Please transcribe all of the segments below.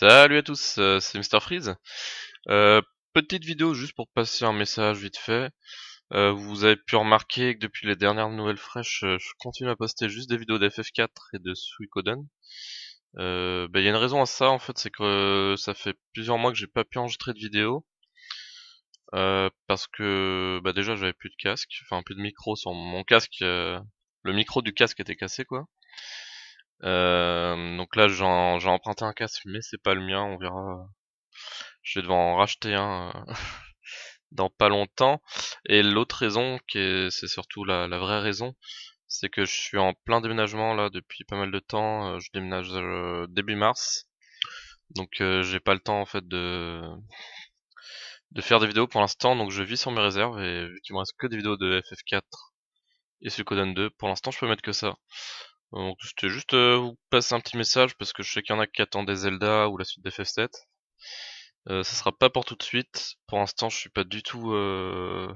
Salut à tous, euh, c'est Mr Freeze. Euh, petite vidéo juste pour passer un message vite fait. Euh, vous avez pu remarquer que depuis les dernières nouvelles fraîches, je continue à poster juste des vidéos d'FF4 et de Suikoden. Bah, il y a une raison à ça en fait, c'est que ça fait plusieurs mois que j'ai pas pu enregistrer de vidéo. parce que bah, déjà j'avais plus de casque, enfin plus de micro sur mon casque, le micro du casque était cassé quoi. Euh, donc là, j'ai emprunté un casque, mais c'est pas le mien, on verra. Je vais devoir en racheter un euh, dans pas longtemps. Et l'autre raison, qui c'est surtout la, vraie raison, c'est que je suis en plein déménagement là depuis pas mal de temps. Euh, je déménage début mars, donc j'ai pas le temps en fait de de faire des vidéos pour l'instant. Donc je vis sur mes réserves et vu qu'il me reste que des vidéos de FF4 et Suikoden 2, pour l'instant je peux mettre que ça. Donc, c'était juste euh, vous passer un petit message parce que je sais qu'il y en a qui des Zelda ou la suite des 7 Euh, ça sera pas pour tout de suite. Pour l'instant, je suis pas du tout euh,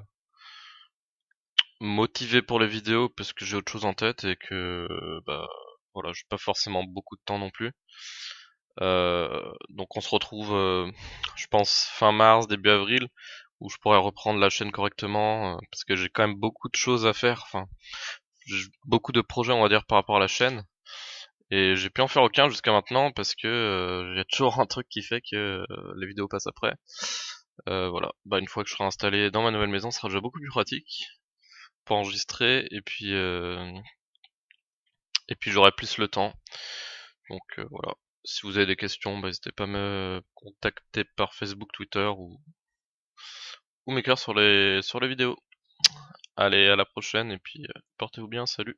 motivé pour les vidéos parce que j'ai autre chose en tête et que bah voilà, j'ai pas forcément beaucoup de temps non plus. Euh, donc on se retrouve, je pense fin mars, début avril, où je pourrais reprendre la chaîne correctement parce que j'ai quand même beaucoup de choses à faire. Enfin, beaucoup de projets, on va dire, par rapport à la chaîne. Et j'ai pu en faire aucun jusqu'à maintenant parce que euh, y a toujours un truc qui fait que euh, les vidéos passent après. Euh, voilà, bah, une fois que je serai installé dans ma nouvelle maison, ça sera déjà beaucoup plus pratique pour enregistrer et puis euh, et puis j'aurai plus le temps. Donc voilà, si vous avez des questions, bah, n'hésitez pas à me contacter par Facebook, Twitter ou ou m'écrire sur les sur les vidéos. Allez, à la prochaine et puis euh, portez-vous bien, salut.